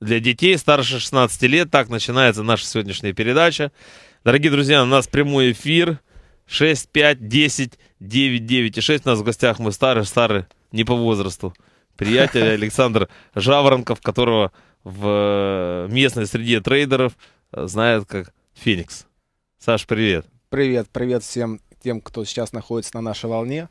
для детей старше 16 лет. Так начинается наша сегодняшняя передача. Дорогие друзья, у нас прямой эфир 6, 5, 10, 9, 9 и 6. У нас в гостях мы старые, старые не по возрасту. Приятель Александр Жаворонков, которого в э, местной среде трейдеров э, знают как Феникс. Саш, привет. Привет, привет всем тем, кто сейчас находится на нашей волне.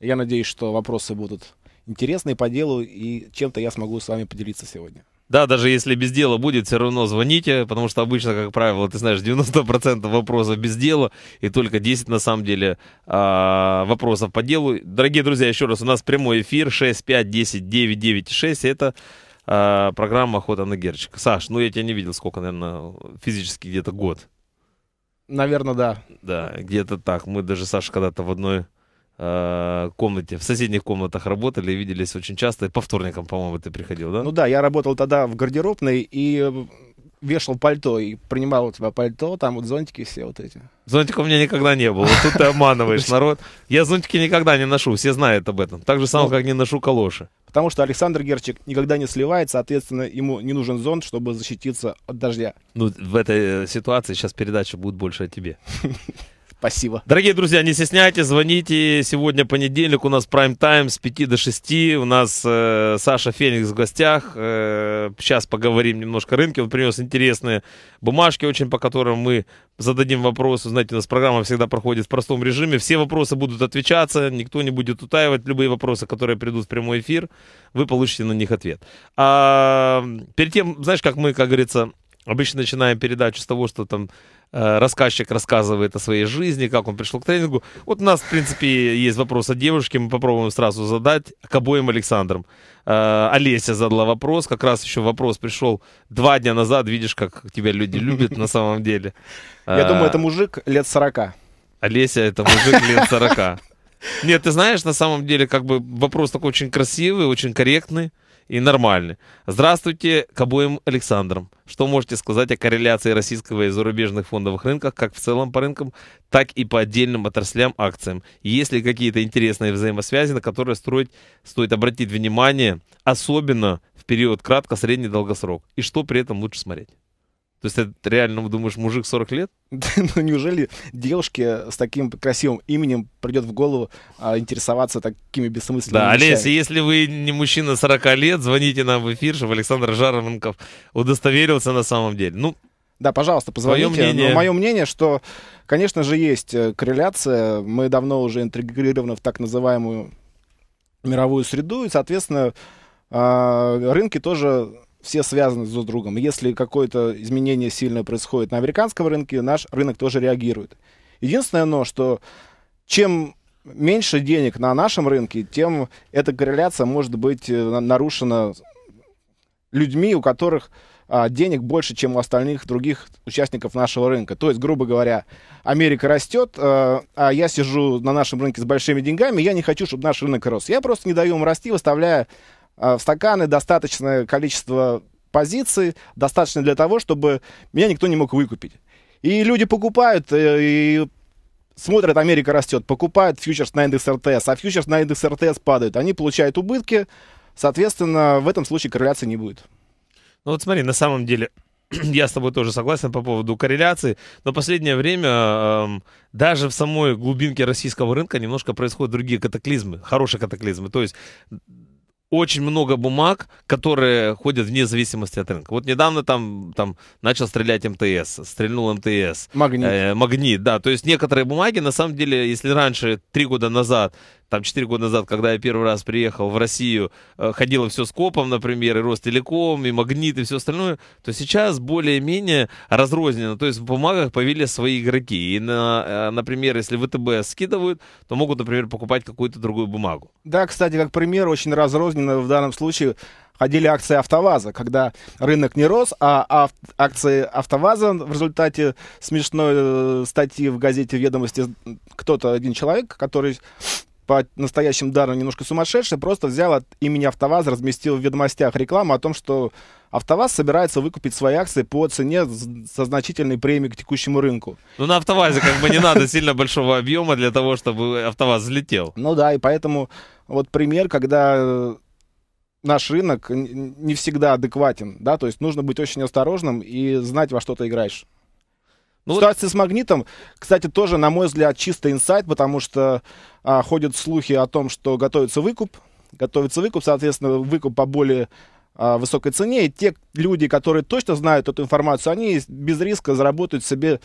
Я надеюсь, что вопросы будут интересные по делу, и чем-то я смогу с вами поделиться сегодня. Да, даже если без дела будет, все равно звоните, потому что обычно, как правило, ты знаешь, 90% вопросов без дела и только 10 на самом деле а, вопросов по делу. Дорогие друзья, еще раз, у нас прямой эфир 6510996, это а, программа «Охота на герчик». Саш, ну я тебя не видел сколько, наверное, физически где-то год. Наверное, да. Да, где-то так. Мы даже, Саша, когда-то в одной Э, комнате, в соседних комнатах работали, виделись очень часто. По вторникам, по-моему, ты приходил, да? Ну да, я работал тогда в гардеробной и э, вешал пальто и принимал у тебя пальто, там вот зонтики все вот эти. Зонтика у меня никогда не было. тут ты обманываешь народ. Я зонтики никогда не ношу, все знают об этом. Так же самое, ну, как не ношу калоши. Потому что Александр Герчик никогда не сливает, соответственно, ему не нужен зонт, чтобы защититься от дождя. Ну, в этой э, ситуации сейчас передача будет больше о тебе. Спасибо. Дорогие друзья, не стесняйтесь, звоните. Сегодня понедельник, у нас прайм-тайм с 5 до 6. У нас э, Саша Феникс в гостях. Э, сейчас поговорим немножко о рынке. Он принес интересные бумажки, очень по которым мы зададим вопросы. Знаете, у нас программа всегда проходит в простом режиме. Все вопросы будут отвечаться, никто не будет утаивать. Любые вопросы, которые придут в прямой эфир, вы получите на них ответ. А, перед тем, знаешь, как мы, как говорится, обычно начинаем передачу с того, что там Э, рассказчик рассказывает о своей жизни, как он пришел к тренингу. Вот у нас, в принципе, есть вопрос о девушке, мы попробуем сразу задать к обоим Александрам. Э, Олеся задала вопрос, как раз еще вопрос пришел два дня назад, видишь, как тебя люди любят на самом деле. Я э, думаю, это мужик лет 40. Олеся, это мужик лет 40. Нет, ты знаешь, на самом деле, как бы вопрос такой очень красивый, очень корректный и нормальны. Здравствуйте к обоим Александрам. Что можете сказать о корреляции российского и зарубежных фондовых рынках, как в целом по рынкам, так и по отдельным отраслям акциям? Есть ли какие-то интересные взаимосвязи, на которые строить, стоит обратить внимание, особенно в период кратко-средний долгосрок? И что при этом лучше смотреть? То есть ты реально думаешь, мужик 40 лет? ну неужели девушке с таким красивым именем придет в голову а, интересоваться такими бессмысленными Да, вещами? Олеся, если вы не мужчина 40 лет, звоните нам в эфир, чтобы Александр Жаровенков удостоверился на самом деле. Ну, да, пожалуйста, позвоните. Мое мнение... Но мое мнение, что, конечно же, есть э, корреляция. Мы давно уже интегрированы в так называемую мировую среду, и, соответственно, а, рынки тоже все связаны друг с другом. Если какое-то изменение сильное происходит на американском рынке, наш рынок тоже реагирует. Единственное, но, что чем меньше денег на нашем рынке, тем эта корреляция может быть э, нарушена людьми, у которых а, денег больше, чем у остальных других участников нашего рынка. То есть, грубо говоря, Америка растет, а, а я сижу на нашем рынке с большими деньгами, я не хочу, чтобы наш рынок рос. Я просто не даю им расти, выставляя Э, в стаканы достаточное количество позиций, достаточно для того, чтобы меня никто не мог выкупить. И люди покупают, э, и смотрят, Америка растет, покупают фьючерс на индекс РТС, а фьючерс на индекс РТС падают Они получают убытки, соответственно, в этом случае корреляции не будет. Ну вот смотри, на самом деле, я с тобой тоже согласен по поводу корреляции, но последнее время э, даже в самой глубинке российского рынка немножко происходят другие катаклизмы, хорошие катаклизмы. То есть очень много бумаг, которые ходят вне зависимости от рынка. Вот недавно там, там начал стрелять МТС, стрельнул МТС. Магнит. Э, магнит, да. То есть некоторые бумаги, на самом деле, если раньше, три года назад, там 4 года назад, когда я первый раз приехал в Россию, э, ходило все с копом, например, и Ростелеком, и Магнит, и все остальное, то сейчас более-менее разрознено. То есть в бумагах появились свои игроки. И, на, э, например, если ВТБ скидывают, то могут, например, покупать какую-то другую бумагу. Да, кстати, как пример, очень разрозненно в данном случае ходили акции АвтоВАЗа, когда рынок не рос, а ав акции АвтоВАЗа в результате смешной э, статьи в газете «Ведомости» кто-то, один человек, который по настоящим дарам немножко сумасшедший, просто взял от имени АвтоВАЗ, разместил в ведомостях рекламу о том, что АвтоВАЗ собирается выкупить свои акции по цене со значительной премией к текущему рынку. Ну, на АвтоВАЗе как бы не надо сильно большого объема для того, чтобы АвтоВАЗ взлетел. Ну да, и поэтому вот пример, когда э, наш рынок не всегда адекватен, да, то есть нужно быть очень осторожным и знать, во что ты играешь. Ну, Ситуация вот... с магнитом, кстати, тоже, на мой взгляд, чисто инсайт, потому что а, ходят слухи о том, что готовится выкуп. Готовится выкуп, соответственно, выкуп по более а, высокой цене. И те люди, которые точно знают эту информацию, они без риска заработают себе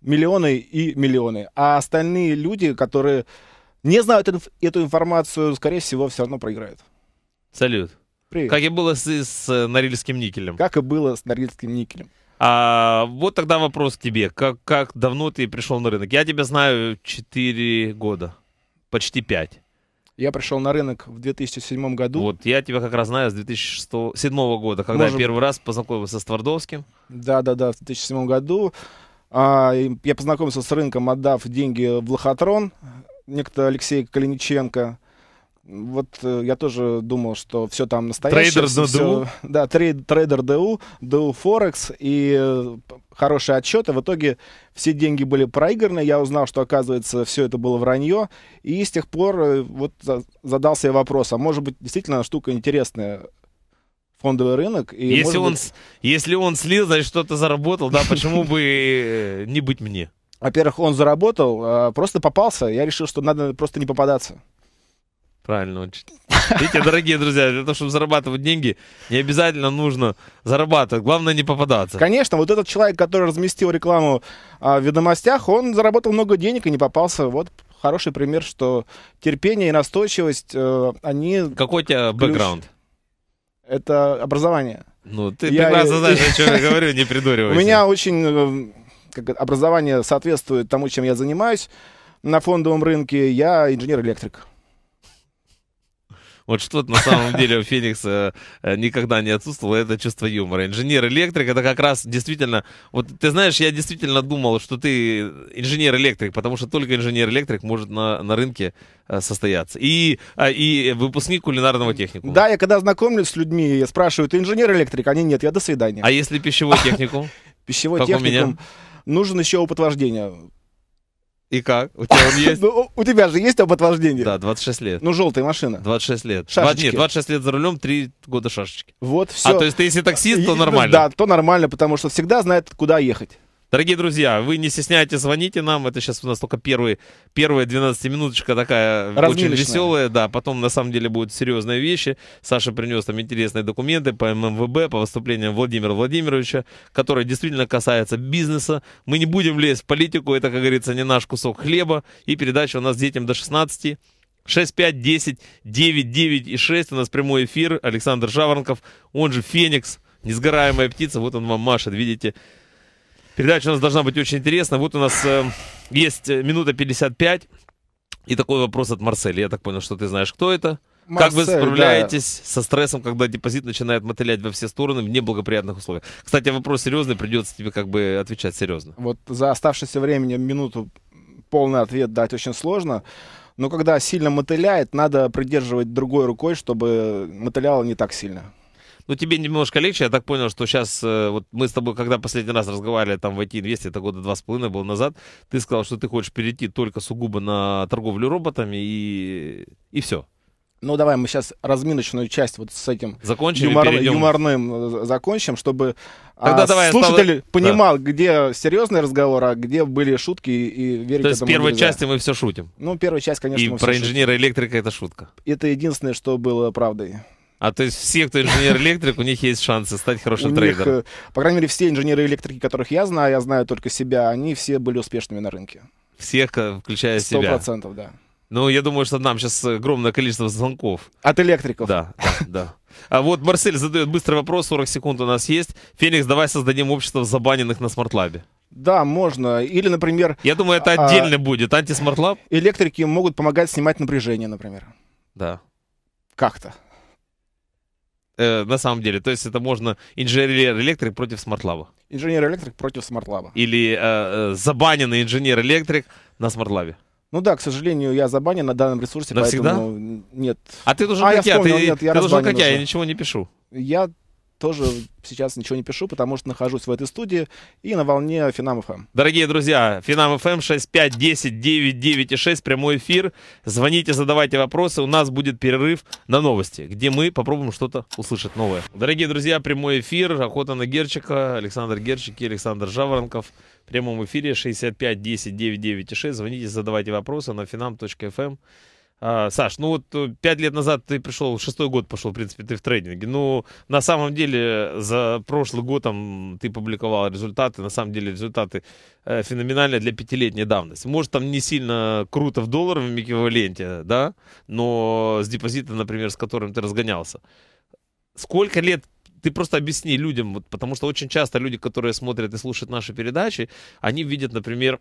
миллионы и миллионы. А остальные люди, которые не знают эту, эту информацию, скорее всего, все равно проиграют. Салют. Привет. Как и было с, с э, Норильским никелем. Как и было с Норильским никелем. А, вот тогда вопрос к тебе. Как, как давно ты пришел на рынок? Я тебя знаю 4 года, почти 5. Я пришел на рынок в 2007 году. Вот, я тебя как раз знаю с 2007 года, когда Можем... я первый раз познакомился с Твардовским. Да-да-да, в 2007 году. А, я познакомился с рынком, отдав деньги в Лохотрон, некто Алексей Калиниченко вот э, я тоже думал, что все там настоящее. Трейдер все, ДУ? Да, трейд, трейдер ДУ, ДУ Форекс и э, хорошие отчеты. В итоге все деньги были проиграны. Я узнал, что, оказывается, все это было вранье. И с тех пор э, вот задался я вопрос, а может быть, действительно штука интересная, фондовый рынок. И, если, он, быть... если он слил, значит, что-то заработал, да, почему бы не быть мне? Во-первых, он заработал, а просто попался. Я решил, что надо просто не попадаться. Правильно очень. Видите, дорогие друзья, для того, чтобы зарабатывать деньги, не обязательно нужно зарабатывать. Главное не попадаться. Конечно, вот этот человек, который разместил рекламу а, в ведомостях, он заработал много денег и не попался. Вот хороший пример, что терпение и настойчивость, э, они... Какой у тебя бэкграунд? Это образование. Ну, ты я, прекрасно я, знаешь, я, о чем я говорю, не придуривайся. У меня очень э, как, образование соответствует тому, чем я занимаюсь на фондовом рынке. Я инженер-электрик. Вот что-то на самом деле у Феникса э, никогда не отсутствовало, это чувство юмора. Инженер-электрик, это как раз действительно... Вот ты знаешь, я действительно думал, что ты инженер-электрик, потому что только инженер-электрик может на, на рынке э, состояться. И, а, и выпускник кулинарного техникума. Да, я когда знакомлюсь с людьми, я спрашиваю, ты инженер-электрик? Они нет, я до свидания. А если пищевой техникум? Пищевой техникум. Нужен еще опыт вождения и как? У тебя он есть? Ну, у тебя же есть оботвождение? Да, 26 лет. Ну, желтая машина. 26 лет. Шашечки. Нет, 26 лет за рулем, 3 года шашечки. Вот, все. А, то есть ты если таксист, то нормально? Да, то нормально, потому что всегда знает, куда ехать. Дорогие друзья, вы не стесняйтесь, звоните нам. Это сейчас у нас только первый, первая 12-минуточка такая очень веселая. Да, потом на самом деле будут серьезные вещи. Саша принес там интересные документы по ММВБ, по выступлениям Владимира Владимировича, которые действительно касаются бизнеса. Мы не будем лезть в политику, это, как говорится, не наш кусок хлеба. И передача у нас детям до 16. 65 10 9 9 и 6 у нас прямой эфир. Александр Жаворонков, он же Феникс, несгораемая птица. Вот он вам машет, видите. Передача у нас должна быть очень интересна. Вот у нас э, есть э, минута 55. И такой вопрос от Марселя. Я так понял, что ты знаешь, кто это. Марсель, как вы справляетесь да. со стрессом, когда депозит начинает мотылять во все стороны в неблагоприятных условиях? Кстати, вопрос серьезный, придется тебе как бы отвечать серьезно. Вот за оставшееся время минуту полный ответ дать очень сложно. Но когда сильно мотыляет, надо придерживать другой рукой, чтобы мотыляло не так сильно. Ну, тебе немножко легче. Я так понял, что сейчас, э, вот мы с тобой, когда последний раз разговаривали там в IT-инвесте, это года два с половиной было назад, ты сказал, что ты хочешь перейти только сугубо на торговлю роботами и, и все. Ну, давай мы сейчас разминочную часть вот с этим Закончили, юмор... юморным э, закончим, чтобы а, Тогда а, давай слушатель стал... понимал, да. где серьезный разговор, а где были шутки и верить То есть в первой нельзя. части мы все шутим? Ну, первая часть, конечно, И про инженера-электрика это шутка. Это единственное, что было правдой. А то есть все, кто инженер-электрик, у них есть шансы стать хорошим у трейдером? Них, э, по крайней мере, все инженеры-электрики, которых я знаю, я знаю только себя, они все были успешными на рынке. Всех, э, включая 100%, себя? Сто процентов, да. Ну, я думаю, что нам сейчас огромное количество звонков. От электриков. Да, да, А вот Марсель задает быстрый вопрос, 40 секунд у нас есть. Феникс, давай создадим общество забаненных на смартлабе. Да, можно. Или, например... Я думаю, это отдельно а, будет. Антисмартлаб? Электрики могут помогать снимать напряжение, например. Да. Как-то. Э, на самом деле. То есть это можно инженер-электрик против смартлаба. Инженер-электрик против смартлаба. Или э, э забаненный инженер-электрик на смартлабе. Ну да, к сожалению, я забанен на данном ресурсе, Навсегда? поэтому нет. А ты должен а, как я, я, ты, нет, я ты должен как я, я ничего не пишу. Я тоже сейчас ничего не пишу, потому что нахожусь в этой студии и на волне Финам ФМ. Дорогие друзья, Финам ФМ 65 10 9 9 и 6, прямой эфир. Звоните, задавайте вопросы. У нас будет перерыв на новости, где мы попробуем что-то услышать новое. Дорогие друзья, прямой эфир. Охота на Герчика, Александр Герчик и Александр Жаворонков. В прямом эфире 65 10 9 9 и 6. Звоните, задавайте вопросы на finam.fm. А, Саш, ну вот э, пять лет назад ты пришел, шестой год пошел, в принципе, ты в тренинге. Ну, на самом деле, за прошлый год там ты публиковал результаты, на самом деле результаты э, феноменальные для пятилетней давности. Может, там не сильно круто в долларовом эквиваленте, да, но с депозита, например, с которым ты разгонялся. Сколько лет ты просто объясни людям, вот, потому что очень часто люди, которые смотрят и слушают наши передачи, они видят, например,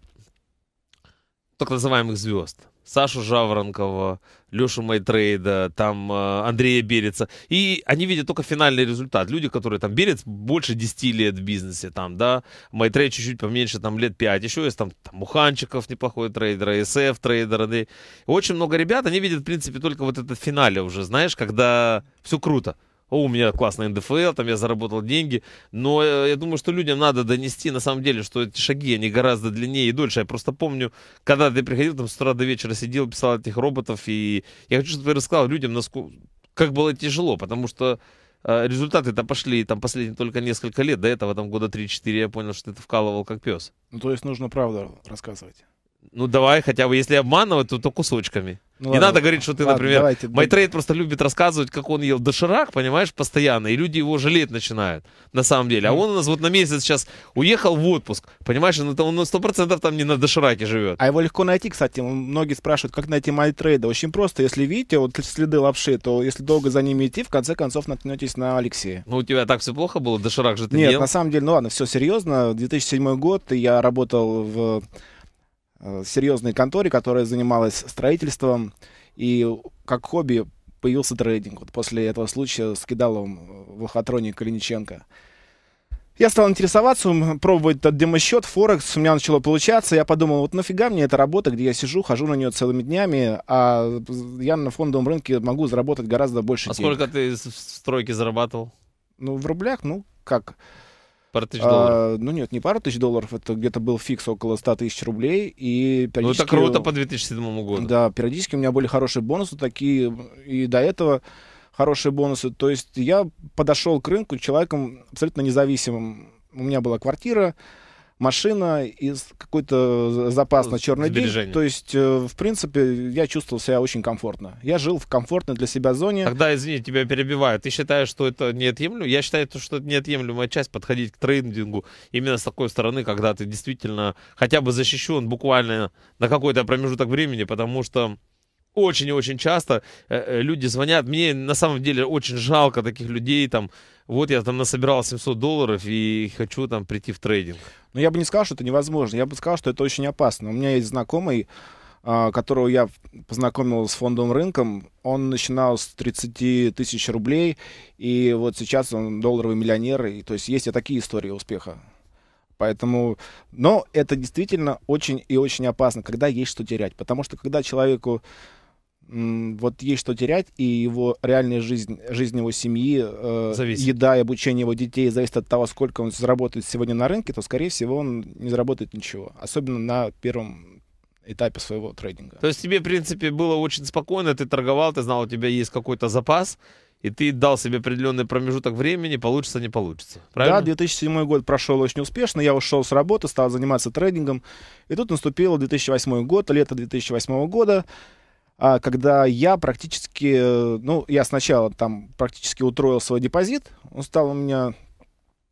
так называемых звезд Сашу Жаворонкова, Лешу Майтрейда, там э, Андрея Береца. И они видят только финальный результат. Люди, которые там Берец больше 10 лет в бизнесе, там, да, Майтрейд чуть-чуть поменьше, там лет 5. Еще есть там, там Муханчиков неплохой трейдер, СФ трейдер. Очень много ребят, они видят, в принципе, только вот этот финале уже, знаешь, когда все круто о, у меня классный НДФЛ, там я заработал деньги. Но э, я думаю, что людям надо донести на самом деле, что эти шаги, они гораздо длиннее и дольше. Я просто помню, когда ты приходил, там с утра до вечера сидел, писал этих роботов, и я хочу, чтобы ты рассказал людям, насколько, как было тяжело, потому что э, результаты-то пошли там последние только несколько лет. До этого там года 3-4 я понял, что ты вкалывал как пес. Ну, то есть нужно правду рассказывать. Ну давай, хотя бы если обманывать, то, то кусочками. Ну, не ладно, надо говорить, что ты, ладно, например, давайте, Майтрейд просто любит рассказывать, как он ел доширак, понимаешь, постоянно, и люди его жалеть начинают, на самом деле. А он у нас вот на месяц сейчас уехал в отпуск, понимаешь, он, он на 100% там не на дошираке живет. А его легко найти, кстати, многие спрашивают, как найти Майтрейда. Очень просто, если видите вот следы лапши, то если долго за ними идти, в конце концов наткнетесь на Алексея. Ну у тебя так все плохо было, доширак же ты Нет, не ел? на самом деле, ну ладно, все серьезно, 2007 год, я работал в Э, серьезной конторе, которая занималась строительством, и как хобби появился трейдинг. Вот после этого случая с Кидаловым э, в Лохотроне Калиниченко. Я стал интересоваться, пробовать этот демо-счет, Форекс, у меня начало получаться. Я подумал, вот нафига мне эта работа, где я сижу, хожу на нее целыми днями, а я на фондовом рынке могу заработать гораздо больше а денег. А сколько ты в стройке зарабатывал? Ну, в рублях, ну, как... Пара тысяч а, долларов? А, ну нет, не пару тысяч долларов, это где-то был фикс около 100 тысяч рублей. И ну, периодически... Ну это круто по 2007 году. Да, периодически у меня были хорошие бонусы такие, и до этого хорошие бонусы. То есть я подошел к рынку человеком абсолютно независимым. У меня была квартира, машина из какой-то э, запас на черный день. То есть, э, в принципе, я чувствовал себя очень комфортно. Я жил в комфортной для себя зоне. Тогда, извини, тебя перебиваю. Ты считаешь, что это неотъемлемо? Я считаю, что это неотъемлемая часть подходить к трейдингу именно с такой стороны, когда ты действительно хотя бы защищен буквально на какой-то промежуток времени, потому что очень и очень часто э, э, люди звонят. Мне на самом деле очень жалко таких людей. Там, вот я там насобирал 700 долларов и хочу там прийти в трейдинг. Но ну, я бы не сказал, что это невозможно. Я бы сказал, что это очень опасно. У меня есть знакомый, а, которого я познакомил с фондовым рынком. Он начинал с 30 тысяч рублей, и вот сейчас он долларовый миллионер. И, то есть есть и такие истории успеха. Поэтому, но это действительно очень и очень опасно, когда есть что терять. Потому что когда человеку вот есть что терять, и его реальная жизнь, жизнь его семьи, э, еда и обучение его детей зависит от того, сколько он заработает сегодня на рынке, то, скорее всего, он не заработает ничего. Особенно на первом этапе своего трейдинга. То есть тебе, в принципе, было очень спокойно, ты торговал, ты знал, у тебя есть какой-то запас, и ты дал себе определенный промежуток времени, получится, не получится. Правильно? Да, 2007 год прошел очень успешно, я ушел с работы, стал заниматься трейдингом, и тут наступил 2008 год, лето 2008 года, а, когда я практически, э, ну, я сначала там практически утроил свой депозит, он стал у меня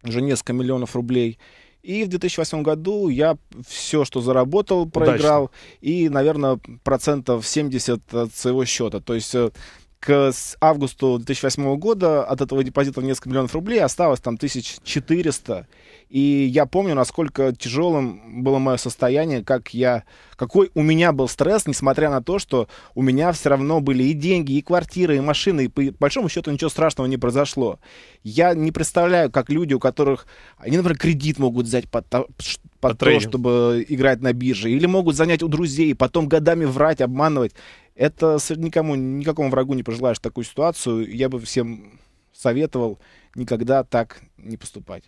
уже несколько миллионов рублей, и в 2008 году я все, что заработал, проиграл, Удачно. и, наверное, процентов 70 от своего счета, то есть э, к августу 2008 года от этого депозита в несколько миллионов рублей осталось там 1400. И я помню, насколько тяжелым было мое состояние, как я, какой у меня был стресс, несмотря на то, что у меня все равно были и деньги, и квартиры, и машины, и по большому счету ничего страшного не произошло. Я не представляю, как люди, у которых, они, например, кредит могут взять под, под то, трейдинг. чтобы играть на бирже, или могут занять у друзей, потом годами врать, обманывать. Это никому, никакому врагу не пожелаешь такую ситуацию. Я бы всем советовал никогда так не поступать.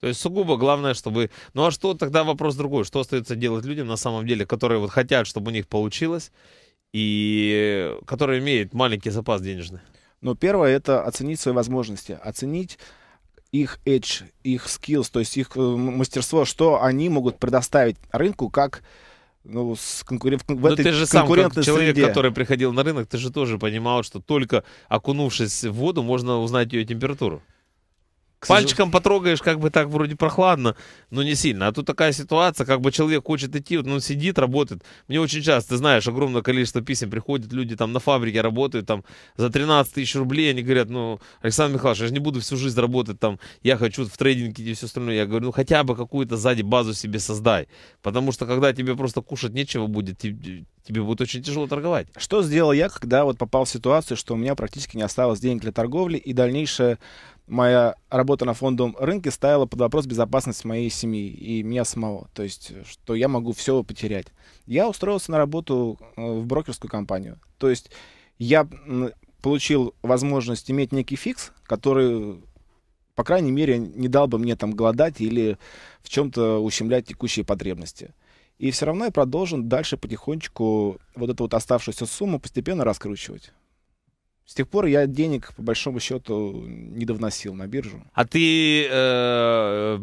То есть сугубо главное, чтобы... Ну а что тогда вопрос другой? Что остается делать людям на самом деле, которые вот хотят, чтобы у них получилось, и которые имеют маленький запас денежный? Ну первое это оценить свои возможности, оценить их edge, их skills, то есть их э, мастерство, что они могут предоставить рынку как ну, с конкурен... в Но ну, этой ты же сам, как человек, среде. который приходил на рынок, ты же тоже понимал, что только окунувшись в воду, можно узнать ее температуру. Пальчиком потрогаешь, как бы так вроде прохладно, но не сильно. А тут такая ситуация, как бы человек хочет идти, вот он сидит, работает. Мне очень часто, ты знаешь, огромное количество писем приходит, люди там на фабрике работают, там за 13 тысяч рублей, они говорят, ну, Александр Михайлович, я же не буду всю жизнь работать там, я хочу в трейдинге и все остальное. Я говорю, ну, хотя бы какую-то сзади базу себе создай, потому что когда тебе просто кушать нечего будет, тебе, тебе будет очень тяжело торговать. Что сделал я, когда вот попал в ситуацию, что у меня практически не осталось денег для торговли, и дальнейшее моя работа на фондовом рынке ставила под вопрос безопасность моей семьи и меня самого. То есть, что я могу все потерять. Я устроился на работу э, в брокерскую компанию. То есть, я получил возможность иметь некий фикс, который, по крайней мере, не дал бы мне там голодать или в чем-то ущемлять текущие потребности. И все равно я продолжен дальше потихонечку вот эту вот оставшуюся сумму постепенно раскручивать. С тех пор я денег, по большому счету, не довносил на биржу. А ты, э,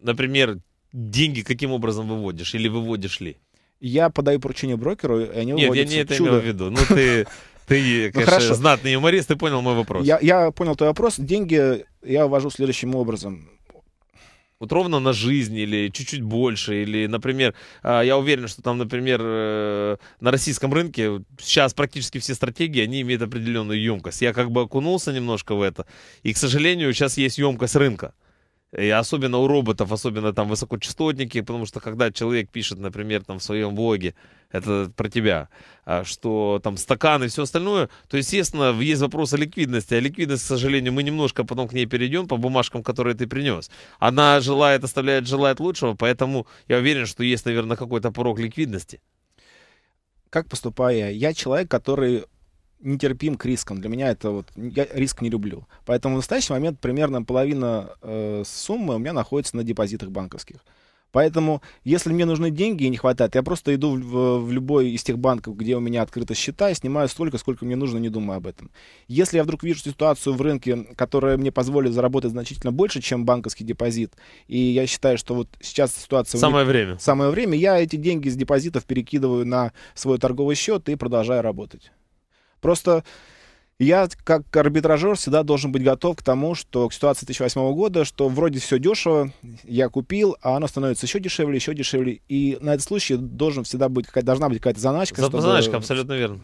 например, деньги каким образом выводишь или выводишь ли? Я подаю поручение брокеру, и они выводят. Нет, я не это имел в виду. Ну, ты... Ты, ну, конечно, знатный юморист, ты понял мой вопрос. Я, я понял твой вопрос. Деньги я ввожу следующим образом вот ровно на жизнь или чуть-чуть больше, или, например, а, я уверен, что там, например, э, на российском рынке сейчас практически все стратегии, они имеют определенную емкость. Я как бы окунулся немножко в это, и, к сожалению, сейчас есть емкость рынка. И особенно у роботов, особенно там высокочастотники, потому что когда человек пишет, например, там в своем блоге, это про тебя, а, что там стаканы и все остальное, то, естественно, есть вопрос о ликвидности. А ликвидность, к сожалению, мы немножко потом к ней перейдем по бумажкам, которые ты принес. Она желает, оставляет, желает лучшего, поэтому я уверен, что есть, наверное, какой-то порог ликвидности. Как поступаю я? Я человек, который нетерпим к рискам. Для меня это вот я риск не люблю. Поэтому в настоящий момент примерно половина э, суммы у меня находится на депозитах банковских. Поэтому, если мне нужны деньги и не хватает, я просто иду в, в любой из тех банков, где у меня открыты счета, и снимаю столько, сколько мне нужно, не думая об этом. Если я вдруг вижу ситуацию в рынке, которая мне позволит заработать значительно больше, чем банковский депозит, и я считаю, что вот сейчас ситуация... Самое мне... время. Самое время. Я эти деньги из депозитов перекидываю на свой торговый счет и продолжаю работать. Просто я, как арбитражер, всегда должен быть готов к тому, что к ситуации 2008 года, что вроде все дешево, я купил, а оно становится еще дешевле, еще дешевле. И на этот случай должен всегда быть, какая-то должна быть какая-то заначка. За, чтобы... Заначка, абсолютно верно.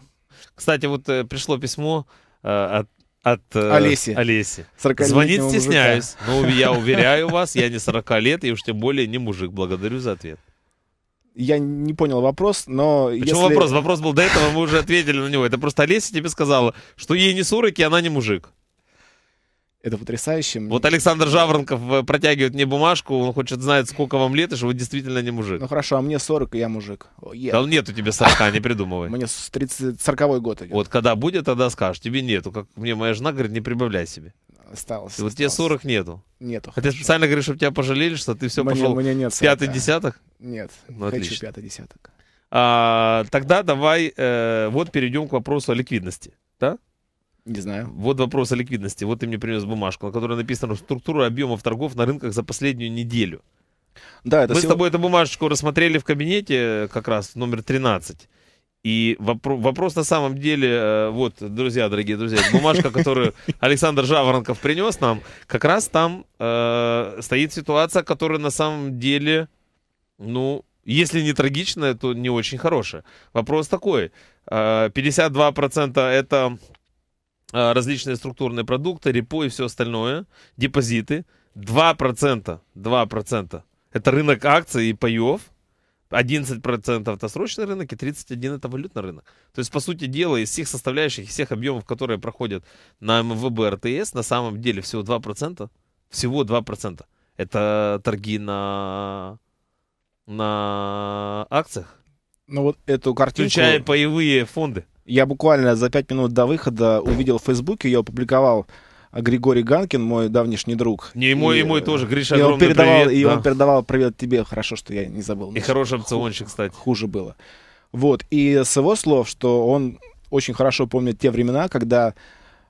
Кстати, вот э, пришло письмо э, от от э, Олеси. Олеси. Звонить стесняюсь, мужика. но я уверяю вас, я не 40 лет и уж тем более не мужик. Благодарю за ответ. Я не понял вопрос, но Почему если... вопрос? Вопрос был до этого, мы уже ответили на него. Это просто Олеся тебе сказала, что ей не 40, и она не мужик. Это потрясающе. Вот Александр Жаворонков э, протягивает мне бумажку, он хочет знать, сколько вам лет, и что вы действительно не мужик. Ну хорошо, а мне 40, и я мужик. О, yeah. Да нет у тебя 40, не придумывай. Мне 30, 40 год идет. Вот когда будет, тогда скажешь. Тебе нету. Как мне моя жена говорит, не прибавляй себе осталось. И вот осталось. тебе 40 нету? Нету. Хотя специально говоришь, чтобы тебя пожалели, что ты все мне, пошел мне нет 40. пятый десяток? Нет, ну, хочу отлично. пятый десяток. А, тогда давай э, вот перейдем к вопросу о ликвидности, да? Не знаю. Вот вопрос о ликвидности. Вот ты мне принес бумажку, на которой написано структура объемов торгов на рынках за последнюю неделю. Да, это Мы всего... с тобой эту бумажечку рассмотрели в кабинете э, как раз, номер 13. И вопрос, вопрос на самом деле, э, вот, друзья, дорогие друзья, бумажка, которую Александр Жаворонков принес нам, как раз там э, стоит ситуация, которая на самом деле, ну, если не трагичная, то не очень хорошая. Вопрос такой, э, 52% это э, различные структурные продукты, репо и все остальное, депозиты, 2%, 2% это рынок акций и паев, 11% это срочный рынок и 31% это валютный рынок. То есть, по сути дела, из всех составляющих, из всех объемов, которые проходят на МВБ РТС, на самом деле всего 2%, всего 2% это торги на, на акциях. Ну вот эту картинку... Включая паевые фонды. Я буквально за 5 минут до выхода увидел в Фейсбуке, я опубликовал а Григорий Ганкин, мой давнишний друг. Не, и мой, и, и мой тоже, Гриша, и он передавал, привет. И да. он передавал привет тебе, хорошо, что я не забыл. И хороший опциончик, кстати. Хуже было. Вот, и с его слов, что он очень хорошо помнит те времена, когда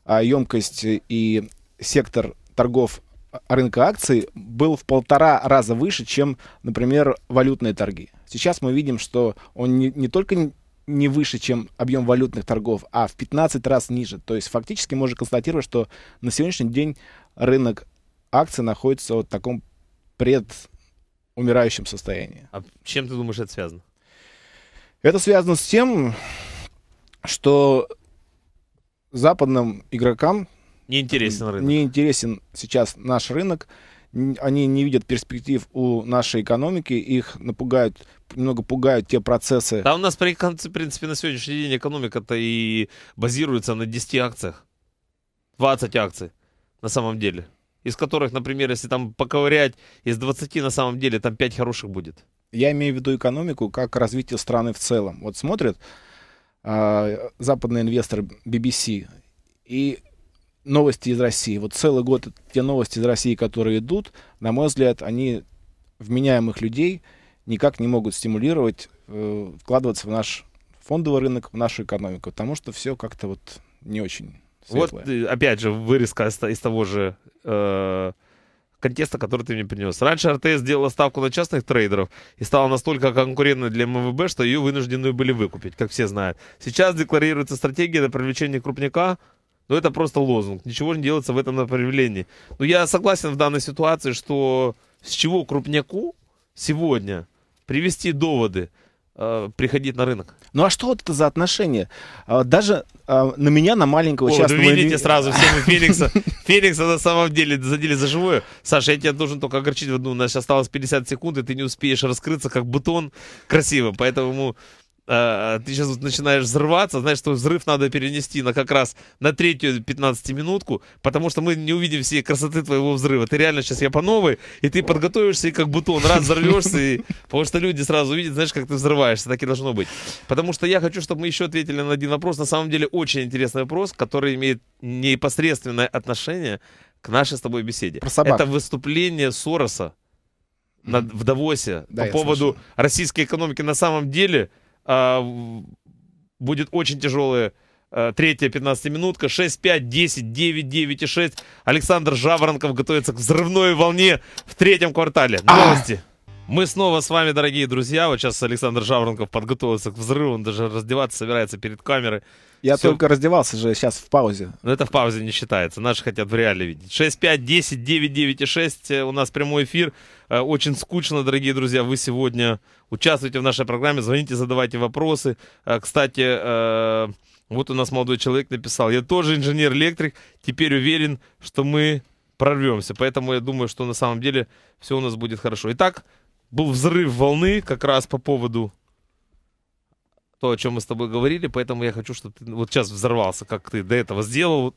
а, емкость и сектор торгов а, рынка акций был в полтора раза выше, чем, например, валютные торги. Сейчас мы видим, что он не, не только не выше, чем объем валютных торгов, а в 15 раз ниже. То есть фактически можно констатировать, что на сегодняшний день рынок акций находится вот в таком предумирающем состоянии. А чем ты думаешь это связано? Это связано с тем, что западным игрокам не интересен рынок. Не интересен сейчас наш рынок они не видят перспектив у нашей экономики, их напугают, немного пугают те процессы. Да у нас, при в принципе, на сегодняшний день экономика-то и базируется на 10 акциях. 20 акций на самом деле. Из которых, например, если там поковырять, из 20 на самом деле там 5 хороших будет. Я имею в виду экономику как развитие страны в целом. Вот смотрят э, западные инвесторы BBC, и новости из России. Вот целый год те новости из России, которые идут, на мой взгляд, они вменяемых людей никак не могут стимулировать, э, вкладываться в наш фондовый рынок, в нашу экономику, потому что все как-то вот не очень светлое. Вот э, опять же вырезка из, из того же э, контекста, который ты мне принес. Раньше РТС делала ставку на частных трейдеров и стала настолько конкурентной для МВБ, что ее вынуждены были выкупить, как все знают. Сейчас декларируется стратегия на привлечение крупника – но ну, это просто лозунг. Ничего не делается в этом направлении. Но ну, я согласен в данной ситуации, что с чего крупняку сегодня привести доводы, э, приходить на рынок. Ну а что вот это за отношения? А, даже э, на меня, на маленького О, ну частного... Вы видите сразу, все мы Феликса. на самом деле задели за живое. Саша, я тебя должен только огорчить. Ну, у нас осталось 50 секунд, и ты не успеешь раскрыться, как бутон красиво. Поэтому Э, ты сейчас вот начинаешь взрываться, знаешь, что взрыв надо перенести на как раз на третью 15-минутку, потому что мы не увидим всей красоты твоего взрыва. Ты реально сейчас я по новой, и ты подготовишься, и как бутон, раз взорвешься, и... потому что люди сразу увидят, знаешь, как ты взрываешься, так и должно быть. Потому что я хочу, чтобы мы еще ответили на один вопрос, на самом деле очень интересный вопрос, который имеет непосредственное отношение к нашей с тобой беседе. Про собак. Это выступление Сороса на, в Давосе да, по поводу слышал. российской экономики на самом деле а, будет очень тяжелая а, третья 15-минутка, 6-5, 10, 9, 9 и 6. Александр Жаворонков готовится к взрывной волне в третьем квартале. А! Новости. Мы снова с вами, дорогие друзья. Вот сейчас Александр Жаворонков подготовился к взрыву. Он даже раздеваться собирается перед камерой. Я Все. только раздевался же сейчас в паузе. Но это в паузе не считается. Наши хотят в реале видеть. 65 10 9 9 и 6. Э, у нас прямой эфир. Э, очень скучно, дорогие друзья. Вы сегодня участвуйте в нашей программе. Звоните, задавайте вопросы. Э, кстати, вот у нас молодой человек написал. Я тоже инженер-электрик. Теперь уверен, что мы прорвемся. Поэтому я думаю, что на самом деле все у нас будет хорошо. Итак, был взрыв волны как раз по поводу то, о чем мы с тобой говорили, поэтому я хочу, чтобы ты ну, вот сейчас взорвался, как ты до этого сделал.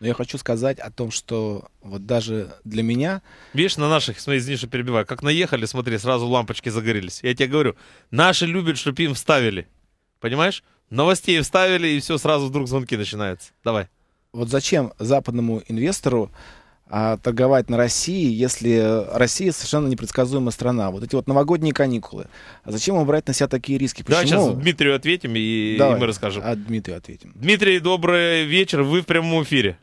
Но я хочу сказать о том, что вот даже для меня... Видишь, на наших, смотри, извини, что перебиваю, как наехали, смотри, сразу лампочки загорелись. Я тебе говорю, наши любят, чтобы им вставили. Понимаешь? Новостей вставили, и все, сразу вдруг звонки начинаются. Давай. Вот зачем западному инвестору э, а, торговать на России, если Россия совершенно непредсказуемая страна. Вот эти вот новогодние каникулы. А зачем вам брать на себя такие риски? Почему? Да, сейчас Дмитрию ответим и, Давай, и мы расскажем. А Дмитрию ответим. Дмитрий, добрый вечер. Вы в прямом эфире.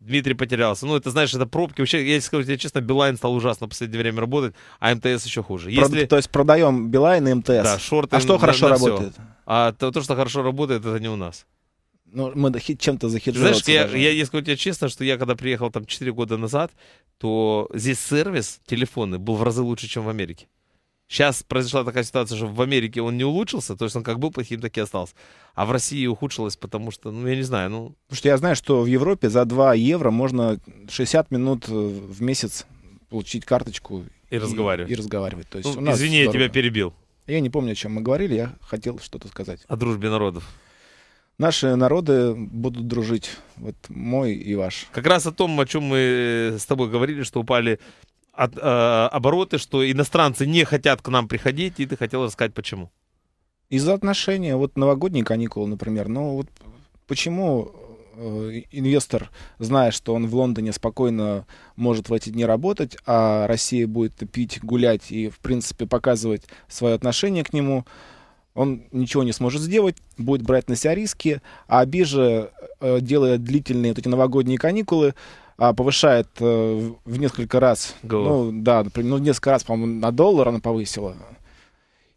Дмитрий потерялся. Ну, это, знаешь, это пробки. Вообще, я скажу тебе честно, Билайн стал ужасно в последнее время работать, а МТС еще хуже. Если... Прод... То есть продаем Билайн и МТС. Да, шорты. А что на, хорошо на работает? Все. А то, то, что хорошо работает, это не у нас. Ну, мы чем-то захеджироваться. Знаешь, я, я, я скажу тебе честно, что я когда приехал там 4 года назад, то здесь сервис телефоны был в разы лучше, чем в Америке. Сейчас произошла такая ситуация, что в Америке он не улучшился, то есть он как был плохим, так и остался. А в России ухудшилось, потому что, ну, я не знаю, ну... Потому что я знаю, что в Европе за 2 евро можно 60 минут э, в месяц получить карточку и, и разговаривать. И разговаривать. То есть ну, извини, здорово. я тебя перебил. Я не помню, о чем мы говорили, я хотел что-то сказать. О дружбе народов наши народы будут дружить. Вот мой и ваш. Как раз о том, о чем мы э, с тобой говорили, что упали от, э, обороты, что иностранцы не хотят к нам приходить, и ты хотел рассказать, почему. Из-за отношения, вот новогодние каникулы, например, ну вот почему э, инвестор, зная, что он в Лондоне спокойно может в эти дни работать, а Россия будет пить, гулять и, в принципе, показывать свое отношение к нему, он ничего не сможет сделать, будет брать на себя риски, а биржа, э, делая длительные вот эти новогодние каникулы, а, повышает э, в несколько раз, Go. ну да, ну, несколько раз, по-моему, на доллар она повысила,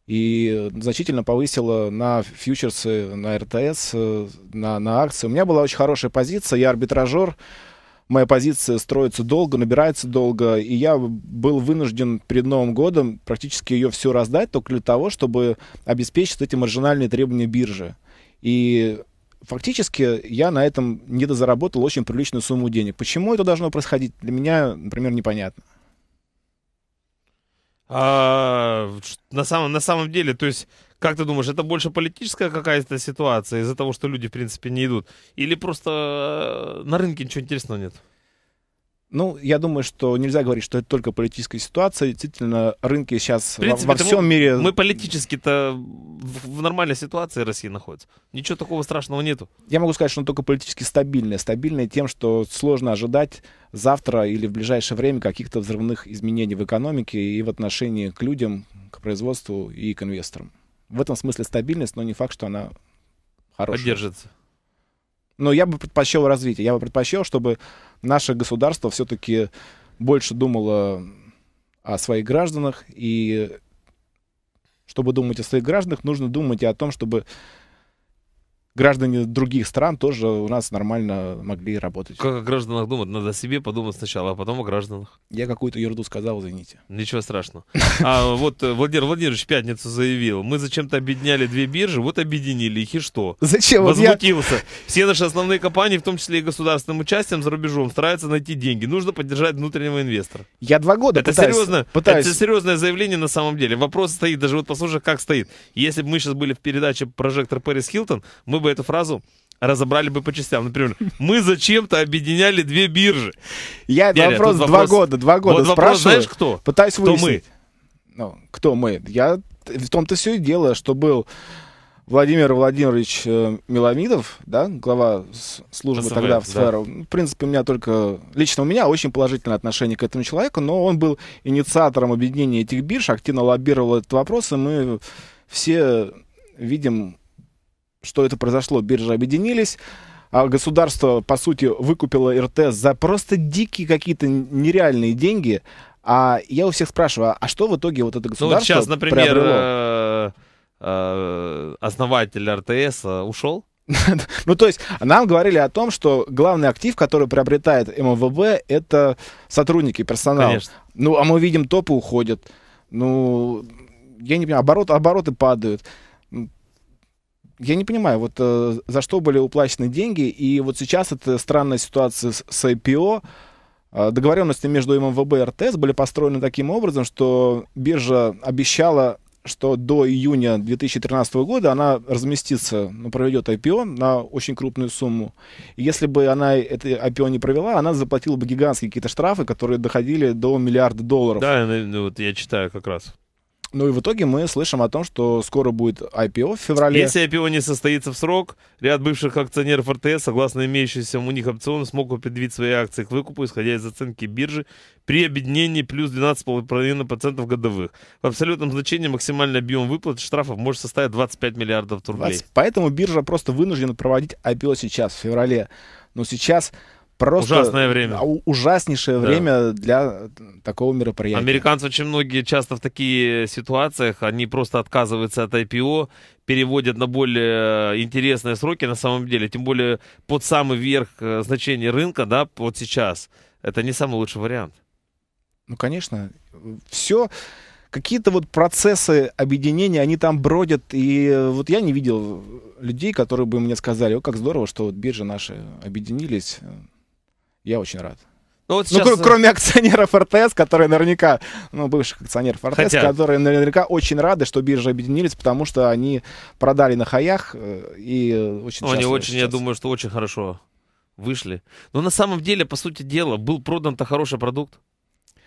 и значительно повысила на фьючерсы, на РТС, э, на, на акции. У меня была очень хорошая позиция, я арбитражер, моя позиция строится долго, набирается долго, и я был вынужден перед Новым годом практически ее всю раздать только для того, чтобы обеспечить эти маржинальные требования биржи. И фактически я на этом недозаработал очень приличную сумму денег. Почему это должно происходить, для меня, например, непонятно. А, на, самом, на самом деле, то есть как ты думаешь, это больше политическая какая-то ситуация из-за того, что люди, в принципе, не идут? Или просто э, на рынке ничего интересного нет? Ну, я думаю, что нельзя говорить, что это только политическая ситуация. Действительно, рынки сейчас принципе, во, во всем мы, мире... Мы политически-то в, в нормальной ситуации России находится. Ничего такого страшного нету. Я могу сказать, что он только политически стабильный, стабильный тем, что сложно ожидать завтра или в ближайшее время каких-то взрывных изменений в экономике и в отношении к людям, к производству и к инвесторам в этом смысле стабильность, но не факт, что она хорошая. Поддержится. Но я бы предпочел развитие. Я бы предпочел, чтобы наше государство все-таки больше думало о своих гражданах. И чтобы думать о своих гражданах, нужно думать и о том, чтобы граждане других стран тоже у нас нормально могли работать. Как о гражданах думать? Надо о себе подумать сначала, а потом о гражданах. Я какую-то ерунду сказал, извините. Ничего страшного. А вот э, Владимир Владимирович пятницу заявил, мы зачем-то объединяли две биржи, вот объединили их и что? Зачем? Возмутился. Все наши основные компании, в том числе и государственным участием за рубежом, стараются найти деньги. Нужно поддержать внутреннего инвестора. Я два года это серьезно, пытаюсь. Это серьезное заявление на самом деле. Вопрос стоит, даже вот послушай, как стоит. Если бы мы сейчас были в передаче «Прожектор Пэрис Хилтон», мы бы эту фразу разобрали бы по частям. Например, мы зачем-то объединяли две биржи. Я Веря, вопрос два вопрос... года, два года вот спрашиваю. Вопрос, знаешь, кто? Пытаюсь кто выяснить. мы? Ну, кто мы? Я в том-то все и дело, что был Владимир Владимирович э, Миломидов, да, глава службы СВ, тогда в сферу. Да. Ну, в принципе, у меня только лично у меня очень положительное отношение к этому человеку, но он был инициатором объединения этих бирж, активно лоббировал этот вопрос, и мы все видим что это произошло, биржи объединились, а государство, по сути, выкупило РТС за просто дикие какие-то нереальные деньги. А я у всех спрашиваю, а что в итоге вот это государство Ну, вот сейчас, например, э, э, основатель РТС э, ушел, ну, то есть нам говорили о том, что главный актив, который приобретает МВБ, это сотрудники, персонал. Ну, а мы видим, топы уходят. Ну, я не понимаю, обороты падают я не понимаю, вот э, за что были уплачены деньги, и вот сейчас эта странная ситуация с, с IPO, э, договоренности между ММВБ и РТС были построены таким образом, что биржа обещала, что до июня 2013 года она разместится, ну, проведет IPO на очень крупную сумму. И если бы она это IPO не провела, она заплатила бы гигантские какие-то штрафы, которые доходили до миллиарда долларов. Да, ну, вот я читаю как раз ну и в итоге мы слышим о том, что скоро будет IPO в феврале. Если IPO не состоится в срок, ряд бывших акционеров РТС, согласно имеющимся у них опционам, смогут определить свои акции к выкупу, исходя из оценки биржи, при объединении плюс 12,5% годовых. В абсолютном значении максимальный объем выплат штрафов может составить 25 миллиардов рублей. Поэтому биржа просто вынуждена проводить IPO сейчас, в феврале. Но сейчас Просто Ужасное время. Ужаснейшее да. время для такого мероприятия. Американцы очень многие часто в такие ситуациях, они просто отказываются от IPO, переводят на более интересные сроки на самом деле, тем более под самый верх э, значения рынка, да, вот сейчас. Это не самый лучший вариант. Ну, конечно. Все какие-то вот процессы объединения, они там бродят, и вот я не видел людей, которые бы мне сказали, о, как здорово, что вот биржи наши объединились, я очень рад. Ну, вот ну, сейчас... ну, кроме акционеров РТС, которые наверняка, ну, бывших акционеров РТС, Хотя... которые наверняка очень рады, что биржи объединились, потому что они продали на хаях э, и очень Они очень, сейчас. я думаю, что очень хорошо вышли. Но на самом деле, по сути дела, был продан-то хороший продукт.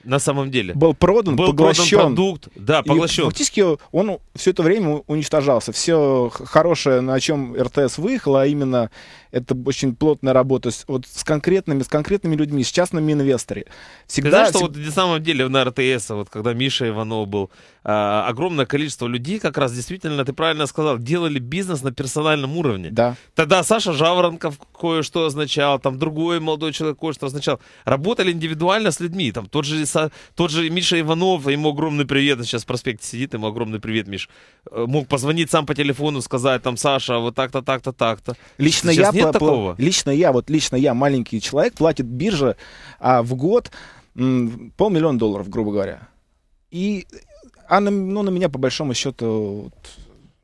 На самом деле. Был продан, был поглощен. продан продукт, да, поглощен. И фактически он все это время уничтожался. Все хорошее, на чем РТС выехала, а именно это очень плотная работа с, вот с конкретными, с конкретными людьми, с частными инвесторами. Всегда, Ты знаешь, всегда... что вот на самом деле на РТС, вот когда Миша Иванов был, а, огромное количество людей как раз действительно, ты правильно сказал, делали бизнес на персональном уровне. Да. Тогда Саша Жаворонков кое-что означал, там другой молодой человек кое-что означал. Работали индивидуально с людьми, там тот же, тот же Миша Иванов, ему огромный привет, он сейчас в проспекте сидит, ему огромный привет, Миш. Э, мог позвонить сам по телефону, сказать, там, Саша, вот так-то, так-то, так-то. Лично сейчас я нет такого? Лично я, вот лично я, маленький человек, платит биржа а, в год м, полмиллиона долларов, грубо говоря. И она, а ну, на меня, по большому счету,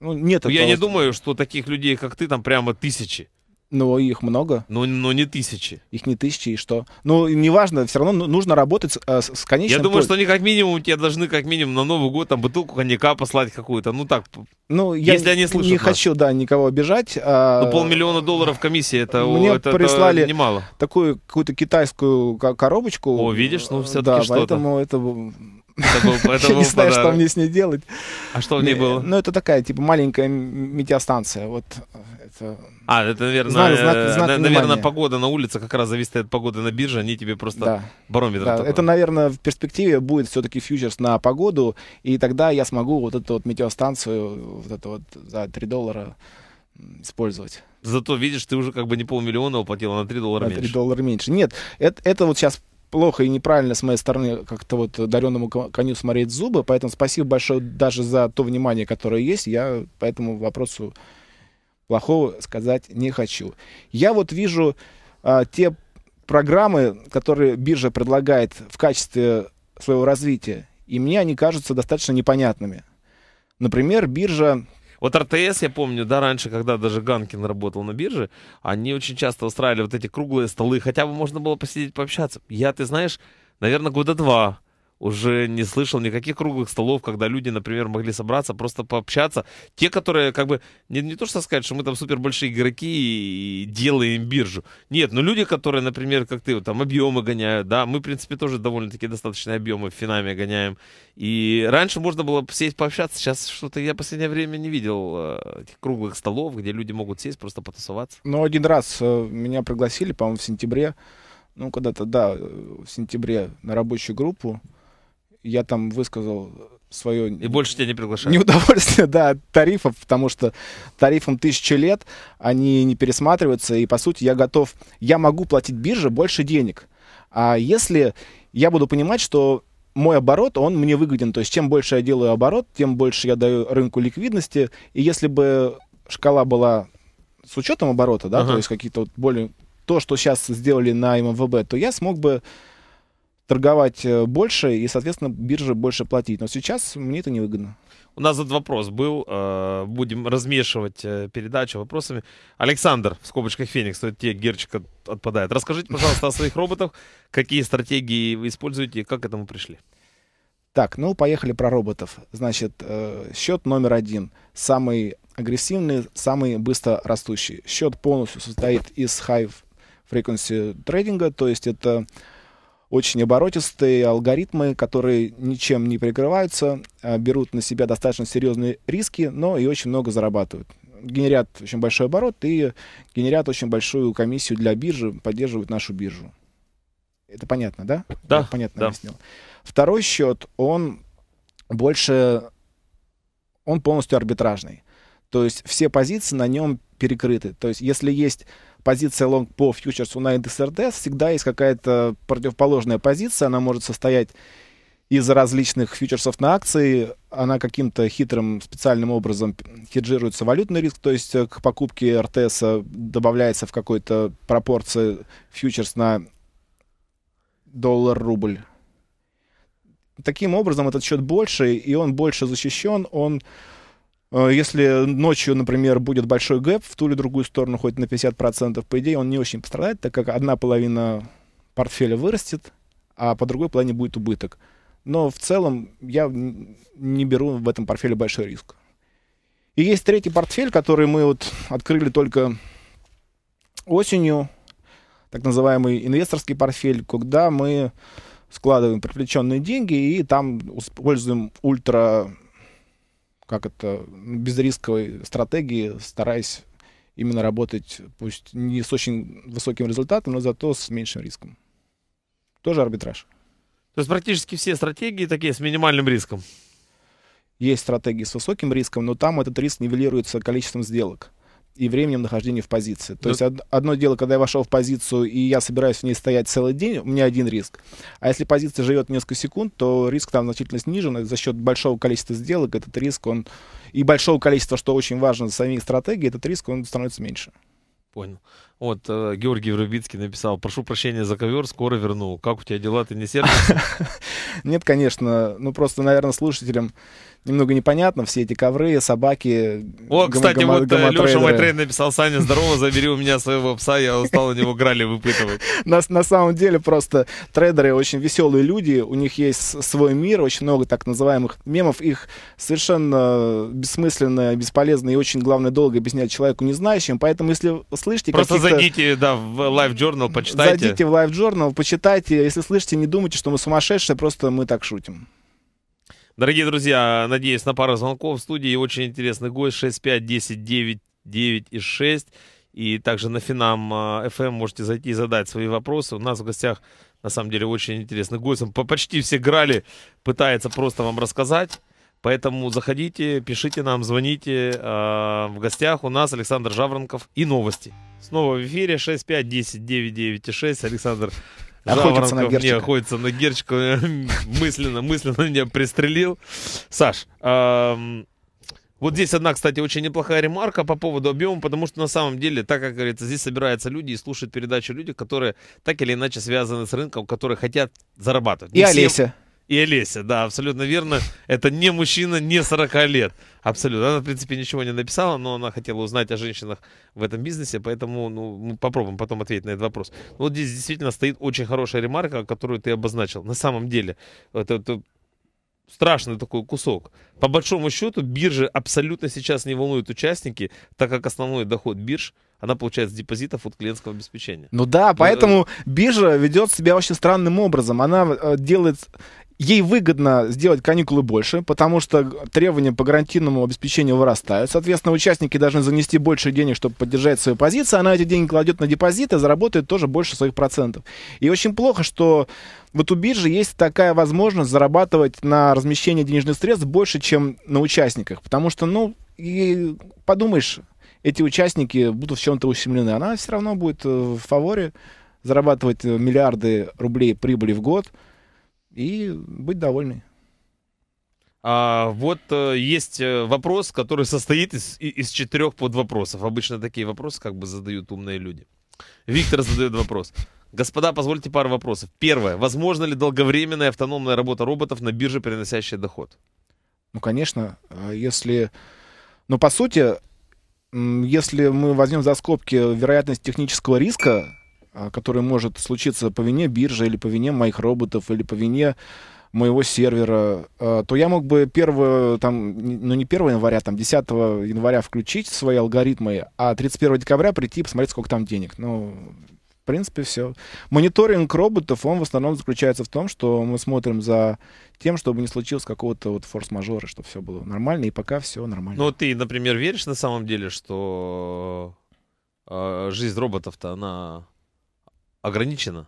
ну, нет. Ну, я этого... не думаю, что таких людей, как ты, там прямо тысячи. Ну, их много. Ну, но ну, не тысячи. Их не тысячи, и что? Ну, неважно, все равно нужно работать э, с, с конечным... Я думаю, что они как минимум тебе должны как минимум на Новый год там бутылку коньяка послать какую-то. Ну, так, ну, если я они слышат не нас. хочу, да, никого обижать. А... Ну, полмиллиона долларов комиссии, это, Мне это, прислали это немало. такую какую-то китайскую коробочку. О, видишь, ну, все-таки да, что-то. поэтому это... я не знаю, что мне с ней делать. А что в ней было? Ну, это такая, типа, маленькая метеостанция. Вот а, это, наверное, знак, знак, э, знак на, наверное, погода на улице как раз зависит от погоды на бирже, они тебе просто да. барометр да. Это, наверное, в перспективе будет все-таки фьючерс на погоду, и тогда я смогу вот эту вот метеостанцию, вот эту вот за 3 доллара использовать. Зато, видишь, ты уже как бы не полмиллиона уплатил, а на 3 доллара на 3 меньше. 3 доллара меньше. Нет, это, это вот сейчас плохо и неправильно с моей стороны как-то вот даренному коню смотреть зубы, поэтому спасибо большое даже за то внимание, которое есть. Я по этому вопросу плохого сказать не хочу. Я вот вижу а, те программы, которые биржа предлагает в качестве своего развития, и мне они кажутся достаточно непонятными. Например, биржа вот РТС, я помню, да, раньше, когда даже Ганкин работал на бирже, они очень часто устраивали вот эти круглые столы, хотя бы можно было посидеть, пообщаться. Я, ты знаешь, наверное, года два уже не слышал никаких круглых столов, когда люди, например, могли собраться, просто пообщаться. Те, которые как бы... Не, не то, что сказать, что мы там супер большие игроки и делаем биржу. Нет, но люди, которые, например, как ты, там объемы гоняют, да, мы, в принципе, тоже довольно-таки достаточные объемы в Финаме гоняем. И раньше можно было сесть пообщаться, сейчас что-то я в последнее время не видел э, этих круглых столов, где люди могут сесть, просто потусоваться. Ну, один раз э, меня пригласили, по-моему, в сентябре, ну, когда-то, да, э, в сентябре на рабочую группу, я там высказал свое... И больше тебя не приглашают. Неудовольствие, да, от тарифов, потому что тарифам тысячи лет они не пересматриваются, и, по сути, я готов... Я могу платить бирже больше денег. А если я буду понимать, что мой оборот, он мне выгоден. То есть чем больше я делаю оборот, тем больше я даю рынку ликвидности. И если бы шкала была с учетом оборота, да, uh-huh. то есть какие-то вот более... То, что сейчас сделали на МВБ, то я смог бы торговать э, больше и, соответственно, бирже больше платить. Но сейчас мне это невыгодно. У нас этот вопрос был. Э, будем размешивать э, передачу вопросами. Александр, в скобочках Феникс, вот тебе герчик отпадает. Расскажите, пожалуйста, о своих роботах. Какие стратегии вы используете и как к этому пришли? Так, ну, поехали про роботов. Значит, счет номер один. Самый агрессивный, самый быстро растущий. Счет полностью состоит из high frequency трейдинга, то есть это очень оборотистые алгоритмы, которые ничем не прикрываются, а, берут на себя достаточно серьезные риски, но и очень много зарабатывают. Генерят очень большой оборот и генерят очень большую комиссию для биржи, поддерживают нашу биржу. Это понятно, да? Да. Я понятно да. объяснил. Второй счет, он больше, он полностью арбитражный. То есть все позиции на нем перекрыты. То есть если есть позиция лонг по фьючерсу на индекс РДС, всегда есть какая-то противоположная позиция. Она может состоять из различных фьючерсов на акции. Она каким-то хитрым специальным образом хеджируется валютный риск, то есть э, к покупке РТС добавляется в какой-то пропорции фьючерс на доллар-рубль. Таким образом, этот счет больше, и он больше защищен, он Э, если ночью, например, будет большой гэп в ту или другую сторону, хоть на 50%, по идее, он не очень пострадает, так как одна половина портфеля вырастет, а по другой половине будет убыток. Но в целом я не беру в этом портфеле большой риск. И есть третий портфель, который мы вот открыли только осенью, так называемый инвесторский портфель, когда мы складываем привлеченные деньги и там используем ультра как это, без рисковой стратегии, стараясь именно работать, пусть не с очень высоким результатом, но зато с меньшим риском. Тоже арбитраж. То есть практически все стратегии такие с минимальным риском. Есть стратегии с высоким риском, но там этот риск нивелируется количеством сделок и временем нахождения в позиции. То да. Ну есть од- одно дело, когда я вошел в позицию, и я собираюсь в ней стоять целый день, у меня один риск. А если позиция живет несколько секунд, то риск там значительно снижен. За счет большого количества сделок этот риск, он и большого количества, что очень важно за самих стратегий, этот риск, он становится меньше. Понял. Вот, э, Георгий Врубицкий написал, прошу прощения за ковер, скоро верну. Как у тебя дела, ты не сердишься? Нет, конечно. Ну, просто, наверное, слушателям немного непонятно. Все эти ковры, собаки, О, кстати, вот э, Леша Майтрейн написал, Саня, здорово, забери у меня своего пса, я устал на него грали выпытывать. Нас на самом деле просто трейдеры очень веселые люди, у них есть свой мир, очень много так называемых мемов, их совершенно бессмысленно, бесполезно и очень, главное, долго объяснять человеку не знающим, поэтому если слышите... Просто Зайдите, да, в Live Journal, почитайте. Зайдите в Live Journal, почитайте. Если слышите, не думайте, что мы сумасшедшие, просто мы так шутим. Дорогие друзья, надеюсь на пару звонков в студии. Очень интересный гость 65 10 9 9 и 6. И также на Финам FM а, эм можете зайти и задать свои вопросы. У нас в гостях, на самом деле, очень интересный гость. Он почти все грали, пытается просто вам рассказать. Поэтому заходите, пишите нам, звоните. А, в гостях у нас Александр Жаворонков и новости. Снова в эфире 65 10 9 и 6. Александр Жаворонков мне охотится на Герчику. мысленно, мысленно меня пристрелил. Саш, вот здесь одна, кстати, очень неплохая ремарка по поводу объема, потому что на самом деле, так как говорится, здесь собираются люди и слушают передачу люди, которые так или иначе связаны с рынком, которые хотят зарабатывать. и все... Олеся и Олеся, да, абсолютно верно. Это не мужчина, не 40 лет. Абсолютно. Она, в принципе, ничего не написала, но она хотела узнать о женщинах в этом бизнесе, поэтому ну, мы попробуем потом ответить на этот вопрос. Но ну, вот здесь действительно стоит очень хорошая ремарка, которую ты обозначил. На самом деле, это, это страшный такой кусок. По большому счету, биржи абсолютно сейчас не волнуют участники, так как основной доход бирж – она получает с депозитов от клиентского обеспечения. Ну да, э, поэтому биржа ведет себя очень странным образом. Она э, делает ей выгодно сделать каникулы больше, потому что требования по гарантийному обеспечению вырастают. Соответственно, участники должны занести больше денег, чтобы поддержать свою позицию. Она эти деньги кладет на депозит и заработает тоже больше своих процентов. И очень плохо, что вот у биржи есть такая возможность зарабатывать на размещение денежных средств больше, чем на участниках. Потому что, ну, и подумаешь, эти участники будут в чем-то ущемлены. Она все равно будет э, в фаворе зарабатывать э, миллиарды рублей прибыли в год – и быть довольны. А вот э, есть э, вопрос, который состоит из, из четырех подвопросов. Обычно такие вопросы как бы задают умные люди. Виктор задает вопрос. Господа, позвольте пару вопросов. Первое. Возможно ли долговременная автономная работа роботов на бирже, приносящая доход? Ну, конечно. А если... Но, ну, по сути, если мы возьмем за скобки вероятность технического риска, а, который может случиться по вине биржи или по вине моих роботов или по вине моего сервера, а, то я мог бы 1, там, ну не 1 января, там 10 января включить свои алгоритмы, а 31 декабря прийти и посмотреть, сколько там денег. Ну, в принципе, все. Мониторинг роботов, он в основном заключается в том, что мы смотрим за тем, чтобы не случилось какого-то вот форс-мажора, чтобы все было нормально, и пока все нормально. Ну, ты, например, веришь на самом деле, что а, жизнь роботов-то, она ограничено.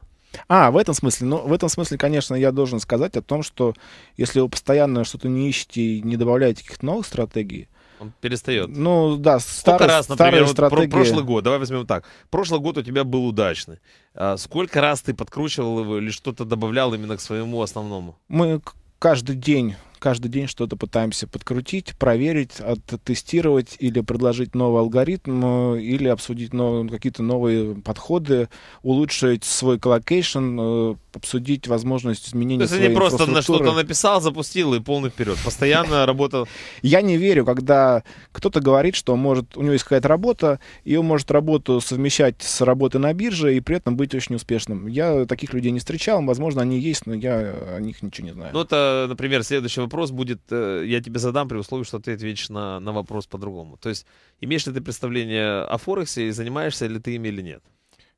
А, в этом смысле. Ну, в этом смысле, конечно, я должен сказать о том, что если вы постоянно что-то не ищете и не добавляете каких-то новых стратегий, он перестает. Ну да, старый, раз, например, вот стратегия... прошлый год, давай возьмем так. Прошлый год у тебя был удачный. А сколько раз ты подкручивал его или что-то добавлял именно к своему основному? Мы каждый день каждый день что-то пытаемся подкрутить, проверить, оттестировать или предложить новый алгоритм, э, или обсудить нов... Ну, какие-то новые подходы, улучшить свой колокейшн, э, обсудить возможность изменения То есть не просто на что-то написал, запустил и полный вперед. Постоянно работал. Я не верю, когда кто-то говорит, что может у него есть какая-то работа, и он может работу совмещать с работой на бирже и при этом быть очень успешным. Я таких людей не встречал, возможно, они есть, но я о них ничего не знаю. Ну, это, например, следующий вопрос будет, э, я тебе задам при условии, что ты ответишь на, на вопрос по-другому. То есть, имеешь ли ты представление о Форексе и занимаешься ли ты ими или нет?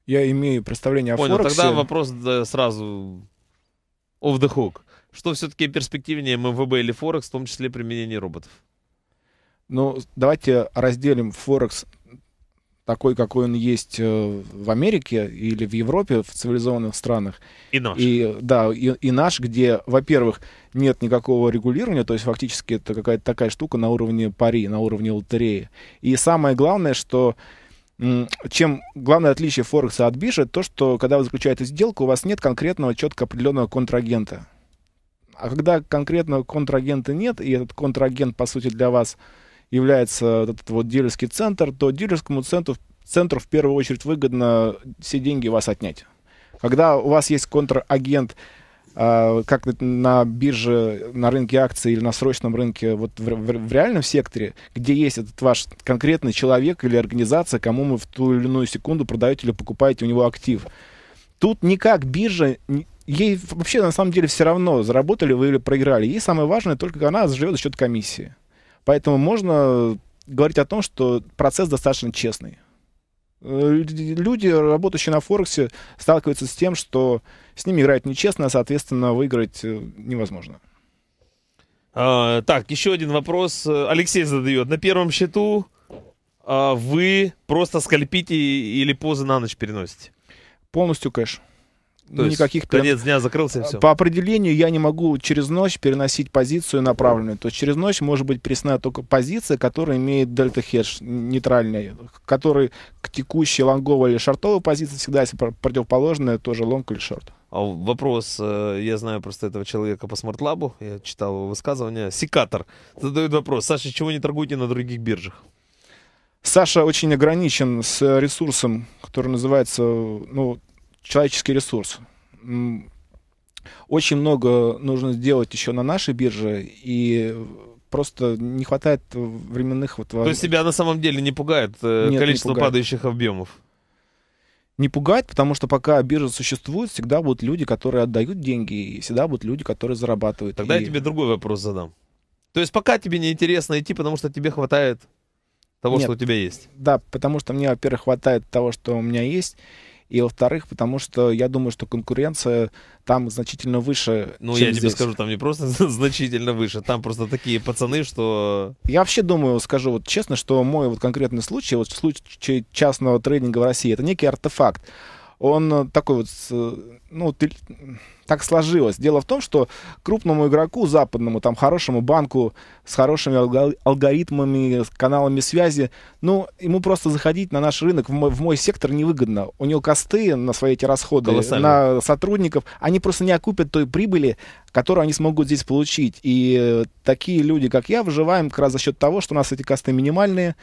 Я имею представление о Понял, Форексе. тогда вопрос да, э, сразу off the hook. Что все-таки перспективнее МВБ или Форекс, в том числе применение роботов? Ну, давайте разделим Форекс такой, какой он есть э, в Америке или в Европе, в цивилизованных странах. И наш. И, да, и, и наш, где, во-первых, нет никакого регулирования, то есть фактически это какая-то такая штука на уровне пари, на уровне лотереи. И самое главное, что чем главное отличие Форекса от Биша, то, что когда вы заключаете сделку, у вас нет конкретного, четко определенного контрагента. А когда конкретного контрагента нет, и этот контрагент, по сути, для вас является вот этот вот дилерский центр, то дилерскому центру, центру в первую очередь выгодно все деньги у вас отнять. Когда у вас есть контрагент, а, как на бирже, на рынке акций или на срочном рынке, вот в, в, в реальном секторе, где есть этот ваш конкретный человек или организация, кому вы в ту или иную секунду продаете или покупаете у него актив. Тут никак биржа, ей вообще на самом деле все равно, заработали вы или проиграли. Ей самое важное только она живет за счет комиссии. Поэтому можно говорить о том, что процесс достаточно честный. Э, люди, работающие на Форексе, сталкиваются с тем, что с ними играют нечестно, а, соответственно, выиграть э, невозможно. А, так, еще один вопрос. Э, Алексей задает. На первом счету а, вы просто скальпите или позы на ночь переносите? Полностью кэш. То ну, никаких... Конец дня закрылся все. По определению я не могу через ночь переносить позицию направленную. То есть через ночь может быть пресна только позиция, которая имеет дельта-хедж нейтральный, который к текущей лонговой или шортовой позиции всегда, если противоположная, тоже лонг или шорт. А вопрос, э, я знаю просто этого человека по смартлабу, я читал его высказывания, секатор задает вопрос, Саша, чего не торгуете на других биржах? Саша очень ограничен с ресурсом, который называется, ну, человеческий ресурс. Очень много нужно сделать еще на нашей бирже, и просто не хватает временных вот... То есть тебя на самом деле не пугает э, Нет, количество не пугает. падающих объемов? Не пугает, потому что пока биржа существует, всегда будут люди, которые отдают деньги, и всегда будут люди, которые зарабатывают. Тогда и... я тебе другой вопрос задам. То есть пока тебе не интересно идти, потому что тебе хватает того, Нет, что у тебя есть? Да, потому что мне, во-первых, хватает того, что у меня есть, и во-вторых, потому что я думаю, что конкуренция там значительно выше. Ну, я тебе скажу, там не просто значительно выше, там просто такие пацаны, что... Я вообще думаю, скажу вот честно, что мой вот конкретный случай, вот случай частного трейдинга в России, это некий артефакт он э, такой вот, ну, так сложилось. Дело в том, что крупному игроку западному, там, хорошему банку с хорошими алгоритмами, с каналами связи, ну, ему просто заходить на наш рынок, в мой, в мой сектор невыгодно. У него косты на свои эти расходы, на сотрудников, они просто не окупят той прибыли, которую они смогут здесь получить. И э, такие люди, как я, выживаем как раз за счет того, что у нас эти косты минимальные,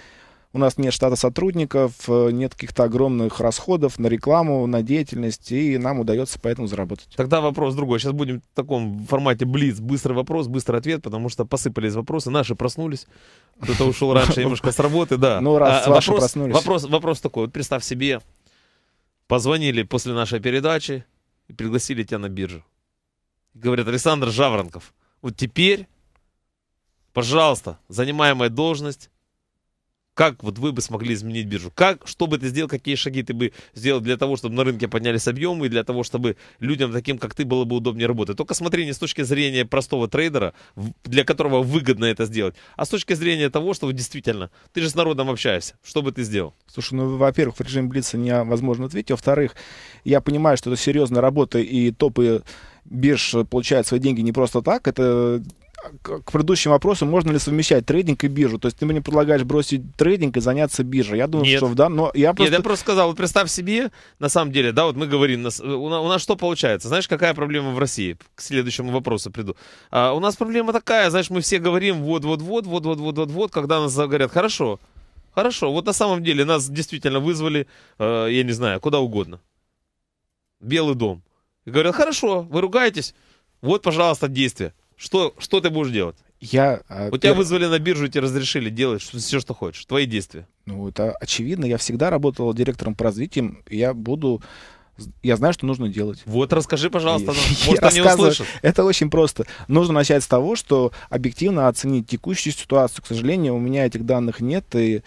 у нас нет штата сотрудников, э, нет каких-то огромных расходов на рекламу, на деятельность, и нам удается поэтому заработать. Тогда вопрос другой. Сейчас будем в таком формате блиц, быстрый вопрос, быстрый ответ, потому что посыпались вопросы, наши проснулись, кто-то ушел раньше немножко с работы, да. Ну, раз а, а, ваши вопрос, проснулись. Вопрос, вопрос такой, вот представь себе, позвонили после нашей передачи и пригласили тебя на биржу. Говорят, Александр Жаворонков, вот теперь, пожалуйста, занимаемая должность, как вот вы бы смогли изменить биржу? Как, что бы ты сделал, какие шаги ты бы сделал для того, чтобы на рынке поднялись объемы и для того, чтобы людям таким, как ты, было бы удобнее работать? Только смотри не с точки зрения простого трейдера, для которого выгодно это сделать, а с точки зрения того, что действительно, ты же с народом общаешься. Что бы ты сделал? Слушай, ну, во-первых, в режиме Блица невозможно ответить. Во-вторых, я понимаю, что это серьезная работа и топы бирж получают свои деньги не просто так. Это к предыдущему вопросу, можно ли совмещать трейдинг и биржу? То есть ты мне предлагаешь бросить трейдинг и заняться биржей. Я думаю, Нет. что да, но я просто... Нет, я просто сказал, вот представь себе, на самом деле, да, вот мы говорим, э, у нас, у нас что получается? Знаешь, какая проблема в России? К следующему вопросу приду. А, у нас проблема такая, знаешь, мы все говорим вот-вот-вот, вот-вот-вот-вот-вот, когда нас говорят, хорошо, хорошо, вот на самом деле нас действительно вызвали, э, я не знаю, куда угодно. Белый дом. И говорят, хорошо, вы ругаетесь, вот, пожалуйста, действие. Что, что ты будешь делать? Я, а, У тебя я... вызвали на биржу, и тебе разрешили делать что, все, что хочешь. Твои действия. Ну, это очевидно. Я всегда работал директором по развитию. Я буду я знаю, что нужно делать. Вот расскажи, пожалуйста, нам. Ну, может, они услышат. Это очень просто. Нужно начать с того, что объективно оценить текущую ситуацию. К сожалению, у меня этих данных нет, и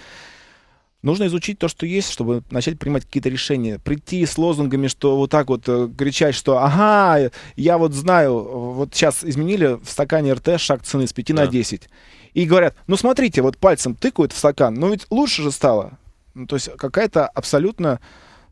Нужно изучить то, что есть, чтобы начать принимать какие-то решения. Прийти с лозунгами, что вот так вот э, кричать, что «Ага, я вот знаю, вот сейчас изменили в стакане РТ шаг цены с 5 да. на 10». И говорят, ну смотрите, вот пальцем тыкают в стакан, ну ведь лучше же стало. Ну, то есть какая-то абсолютно,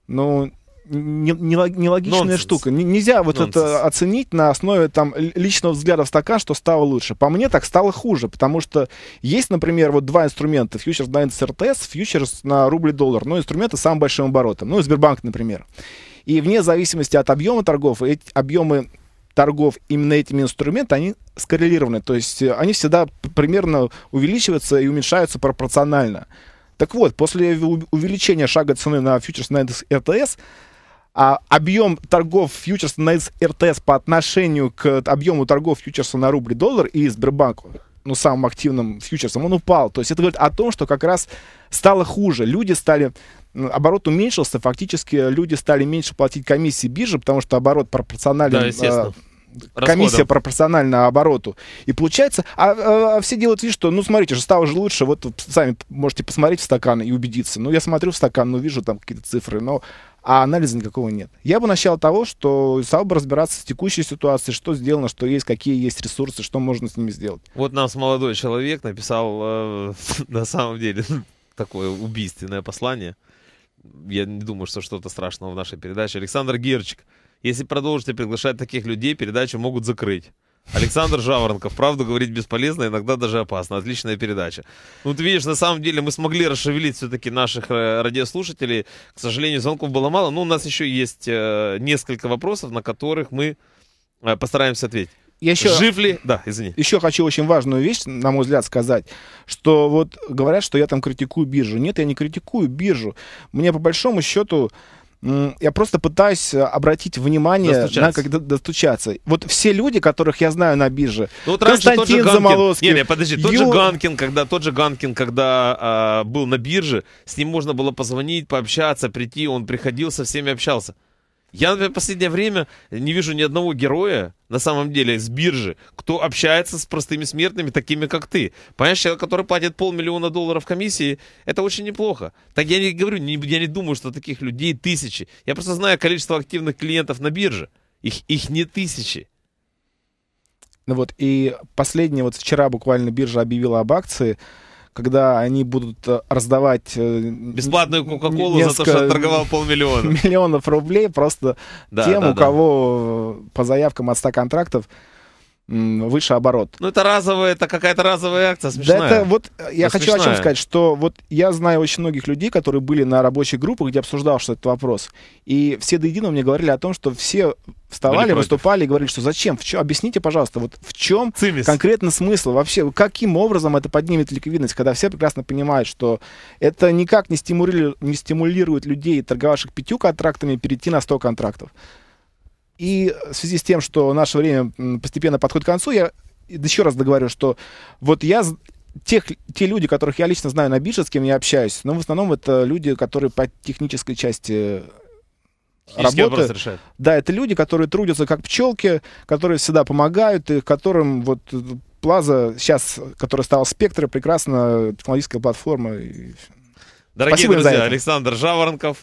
ну, нелогичная Нонсенс. штука. Нельзя вот Нонсенс. это оценить на основе там личного взгляда в стакан, что стало лучше. По мне так стало хуже, потому что есть, например, вот два инструмента. Фьючерс на индекс РТС, фьючерс на рубль-доллар. Но инструменты с самым большим оборотом. Ну, Сбербанк, например. И вне зависимости от объема торгов, эти объемы торгов именно этими инструментами, они скоррелированы. То есть э, они всегда примерно увеличиваются и уменьшаются пропорционально. Так вот, после увеличения шага цены на фьючерс на индекс РТС, а, объем торгов фьючерса на РТС по отношению к объему торгов фьючерса на рубль-доллар и Сбербанку ну, самым активным фьючерсом, он упал. То есть это говорит о том, что как раз стало хуже. Люди стали, оборот уменьшился, фактически люди стали меньше платить комиссии бирже, потому что оборот пропорционален... Да, а, Расходом. комиссия пропорциональна обороту. И получается, а, а, а все делают вид, что, ну, смотрите же, стало же лучше, вот сами можете посмотреть в стакан и убедиться. Ну, я смотрю в стакан, ну, вижу там какие-то цифры, но а анализа никакого нет. Я бы начал от того, что стал бы разбираться с текущей ситуацией, что сделано, что есть, какие есть ресурсы, что можно с ними сделать. Вот нас молодой человек написал э, на самом деле такое убийственное послание. Я не думаю, что что-то страшного в нашей передаче. Александр Гирчик, если продолжите приглашать таких людей, передачу могут закрыть. Александр Жаворонков. Правду говорить бесполезно, иногда даже опасно. Отличная передача. Ну, ты видишь, на самом деле мы смогли расшевелить все-таки наших э, радиослушателей. К сожалению, звонков было мало, но у нас еще есть э, несколько вопросов, на которых мы э, постараемся ответить. еще, Жив ли? Да, извини. Еще хочу очень важную вещь, на мой взгляд, сказать, что вот говорят, что я там критикую биржу. Нет, я не критикую биржу. Мне по большому счету я просто пытаюсь э, обратить внимание достучаться. на когда достучаться. Вот все люди, которых я знаю на бирже, ну, вот Константин тот Замолоский. Не, не, подожди, тот Ю... же Ганкин, когда тот же Ганкин, когда а, был на бирже, с ним можно было позвонить, пообщаться, прийти, он приходил, со всеми общался. Я, например, в последнее время не вижу ни одного героя, на самом деле, с биржи, кто общается с простыми смертными, такими как ты. Понимаешь, человек, который платит полмиллиона долларов комиссии, это очень неплохо. Так я не говорю, не, я не думаю, что таких людей тысячи. Я просто знаю количество активных клиентов на бирже. Их, их не тысячи. Ну вот, и последнее, вот вчера буквально биржа объявила об акции, когда они будут э, раздавать... Э, Бесплатную Кока-Колу за то, что торговал полмиллиона. Миллионов рублей просто да, тем, да, у кого э, по заявкам от 100 контрактов выше оборот. Ну это разовая, это какая-то разовая акция смешная. Да это вот, э, я это хочу смешная. о чем сказать, что вот я знаю очень многих людей, которые были на рабочих группах, где обсуждал что этот вопрос, и все до единого мне говорили о том, что все вставали, выступали и говорили, что зачем, в чем, объясните, пожалуйста, вот в чем Цимис. конкретно смысл вообще, каким образом это поднимет ликвидность, когда все прекрасно понимают, что это никак не стимулирует, не стимулирует людей, торговавших пятью контрактами, перейти на 100 контрактов. И в связи с тем, что наше время постепенно подходит к концу, я еще раз договорю, что вот я тех, те люди, которых я лично знаю на бирже, с кем я общаюсь, но ну, в основном это люди, которые по технической части э, работы. Да, это люди, которые трудятся как пчелки, которые всегда помогают, и которым вот э, Плаза сейчас, которая стала Спектр, прекрасно технологическая платформа. Дорогие Спасибо друзья, Александр Жаворонков,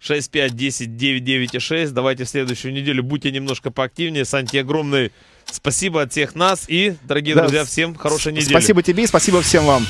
6, 5, 10, 9, 9 и 6. Давайте в следующую неделю будьте немножко поактивнее. Санти, огромное спасибо от всех нас и, дорогие да, друзья, всем хорошей недели. Спасибо тебе и спасибо всем вам.